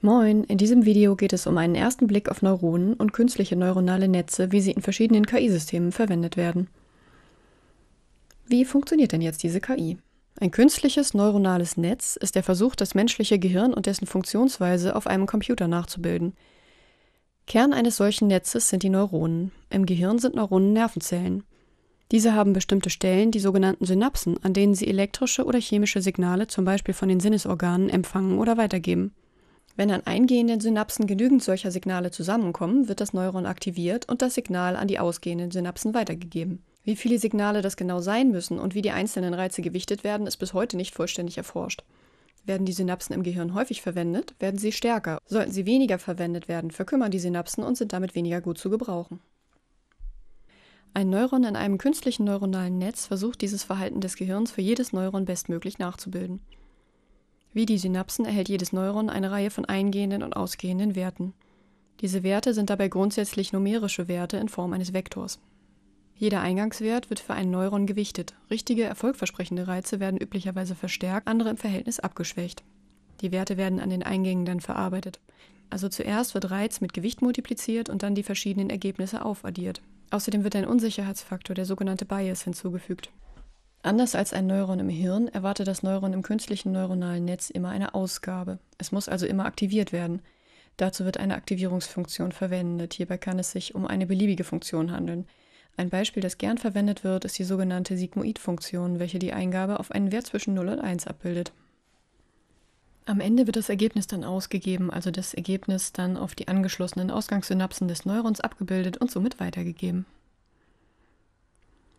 Moin, in diesem Video geht es um einen ersten Blick auf Neuronen und künstliche neuronale Netze, wie sie in verschiedenen KI-Systemen verwendet werden. Wie funktioniert denn jetzt diese KI? Ein künstliches neuronales Netz ist der Versuch, das menschliche Gehirn und dessen Funktionsweise auf einem Computer nachzubilden. Kern eines solchen Netzes sind die Neuronen. Im Gehirn sind Neuronen Nervenzellen. Diese haben bestimmte Stellen, die sogenannten Synapsen, an denen sie elektrische oder chemische Signale zum Beispiel von den Sinnesorganen empfangen oder weitergeben. Wenn an eingehenden Synapsen genügend solcher Signale zusammenkommen, wird das Neuron aktiviert und das Signal an die ausgehenden Synapsen weitergegeben. Wie viele Signale das genau sein müssen und wie die einzelnen Reize gewichtet werden, ist bis heute nicht vollständig erforscht. Werden die Synapsen im Gehirn häufig verwendet, werden sie stärker. Sollten sie weniger verwendet werden, verkümmern die Synapsen und sind damit weniger gut zu gebrauchen. Ein Neuron in einem künstlichen neuronalen Netz versucht dieses Verhalten des Gehirns für jedes Neuron bestmöglich nachzubilden. Wie die Synapsen erhält jedes Neuron eine Reihe von eingehenden und ausgehenden Werten. Diese Werte sind dabei grundsätzlich numerische Werte in Form eines Vektors. Jeder Eingangswert wird für ein Neuron gewichtet. Richtige, erfolgversprechende Reize werden üblicherweise verstärkt, andere im Verhältnis abgeschwächt. Die Werte werden an den Eingängen dann verarbeitet. Also zuerst wird Reiz mit Gewicht multipliziert und dann die verschiedenen Ergebnisse aufaddiert. Außerdem wird ein Unsicherheitsfaktor, der sogenannte Bias, hinzugefügt. Anders als ein Neuron im Hirn erwartet das Neuron im künstlichen neuronalen Netz immer eine Ausgabe. Es muss also immer aktiviert werden. Dazu wird eine Aktivierungsfunktion verwendet. Hierbei kann es sich um eine beliebige Funktion handeln. Ein Beispiel, das gern verwendet wird, ist die sogenannte Sigmoid-Funktion, welche die Eingabe auf einen Wert zwischen 0 und 1 abbildet. Am Ende wird das Ergebnis dann ausgegeben, also das Ergebnis dann auf die angeschlossenen Ausgangssynapsen des Neurons abgebildet und somit weitergegeben.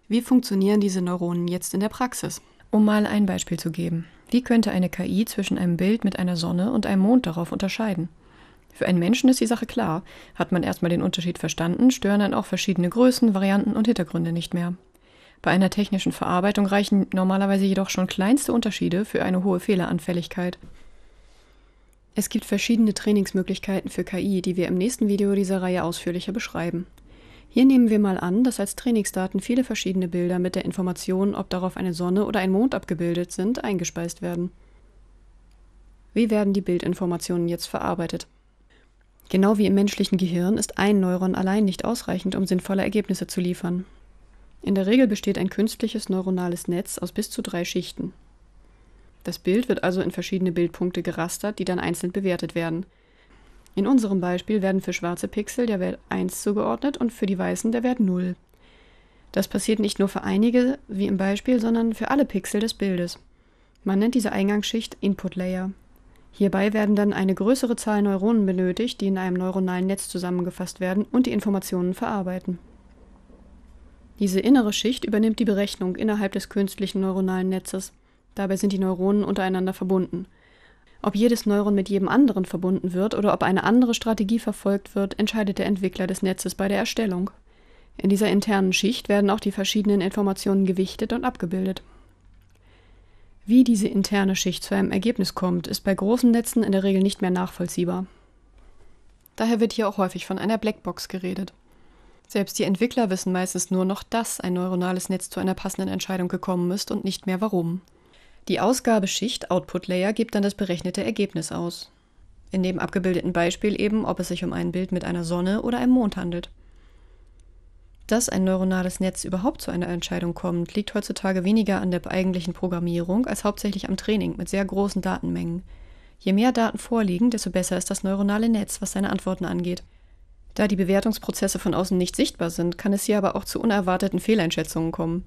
Wie funktionieren diese Neuronen jetzt in der Praxis? Um mal ein Beispiel zu geben. Wie könnte eine KI zwischen einem Bild mit einer Sonne und einem Mond darauf unterscheiden? Für einen Menschen ist die Sache klar. Hat man erstmal den Unterschied verstanden, stören dann auch verschiedene Größen, Varianten und Hintergründe nicht mehr. Bei einer technischen Verarbeitung reichen normalerweise jedoch schon kleinste Unterschiede für eine hohe Fehleranfälligkeit. Es gibt verschiedene Trainingsmöglichkeiten für KI, die wir im nächsten Video dieser Reihe ausführlicher beschreiben. Hier nehmen wir mal an, dass als Trainingsdaten viele verschiedene Bilder mit der Information, ob darauf eine Sonne oder ein Mond abgebildet sind, eingespeist werden. Wie werden die Bildinformationen jetzt verarbeitet? Genau wie im menschlichen Gehirn ist ein Neuron allein nicht ausreichend, um sinnvolle Ergebnisse zu liefern. In der Regel besteht ein künstliches neuronales Netz aus bis zu drei Schichten. Das Bild wird also in verschiedene Bildpunkte gerastert, die dann einzeln bewertet werden. In unserem Beispiel werden für schwarze Pixel der Wert 1 zugeordnet und für die weißen der Wert 0. Das passiert nicht nur für einige, wie im Beispiel, sondern für alle Pixel des Bildes. Man nennt diese Eingangsschicht Input Layer. Hierbei werden dann eine größere Zahl Neuronen benötigt, die in einem neuronalen Netz zusammengefasst werden und die Informationen verarbeiten. Diese innere Schicht übernimmt die Berechnung innerhalb des künstlichen neuronalen Netzes. Dabei sind die Neuronen untereinander verbunden. Ob jedes Neuron mit jedem anderen verbunden wird oder ob eine andere Strategie verfolgt wird, entscheidet der Entwickler des Netzes bei der Erstellung. In dieser internen Schicht werden auch die verschiedenen Informationen gewichtet und abgebildet. Wie diese interne Schicht zu einem Ergebnis kommt, ist bei großen Netzen in der Regel nicht mehr nachvollziehbar. Daher wird hier auch häufig von einer Blackbox geredet. Selbst die Entwickler wissen meistens nur noch, dass ein neuronales Netz zu einer passenden Entscheidung gekommen ist und nicht mehr warum. Die Ausgabeschicht Output Layer gibt dann das berechnete Ergebnis aus. In dem abgebildeten Beispiel eben, ob es sich um ein Bild mit einer Sonne oder einem Mond handelt. Dass ein neuronales Netz überhaupt zu einer Entscheidung kommt, liegt heutzutage weniger an der eigentlichen Programmierung als hauptsächlich am Training mit sehr großen Datenmengen. Je mehr Daten vorliegen, desto besser ist das neuronale Netz, was seine Antworten angeht. Da die Bewertungsprozesse von außen nicht sichtbar sind, kann es hier aber auch zu unerwarteten Fehleinschätzungen kommen.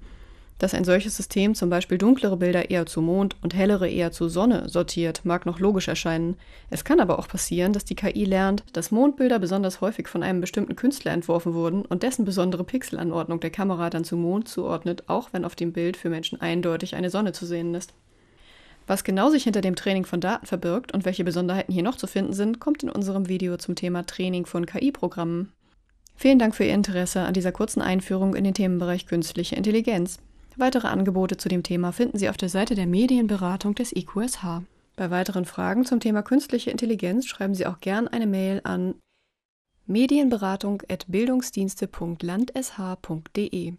Dass ein solches System zum Beispiel dunklere Bilder eher zu Mond und hellere eher zu Sonne sortiert, mag noch logisch erscheinen. Es kann aber auch passieren, dass die KI lernt, dass Mondbilder besonders häufig von einem bestimmten Künstler entworfen wurden und dessen besondere Pixelanordnung der Kamera dann zu Mond zuordnet, auch wenn auf dem Bild für Menschen eindeutig eine Sonne zu sehen ist. Was genau sich hinter dem Training von Daten verbirgt und welche Besonderheiten hier noch zu finden sind, kommt in unserem Video zum Thema Training von KI-Programmen. Vielen Dank für Ihr Interesse an dieser kurzen Einführung in den Themenbereich künstliche Intelligenz. Weitere Angebote zu dem Thema finden Sie auf der Seite der Medienberatung des IQSH. E Bei weiteren Fragen zum Thema künstliche Intelligenz schreiben Sie auch gern eine Mail an medienberatung.bildungsdienste.landsh.de.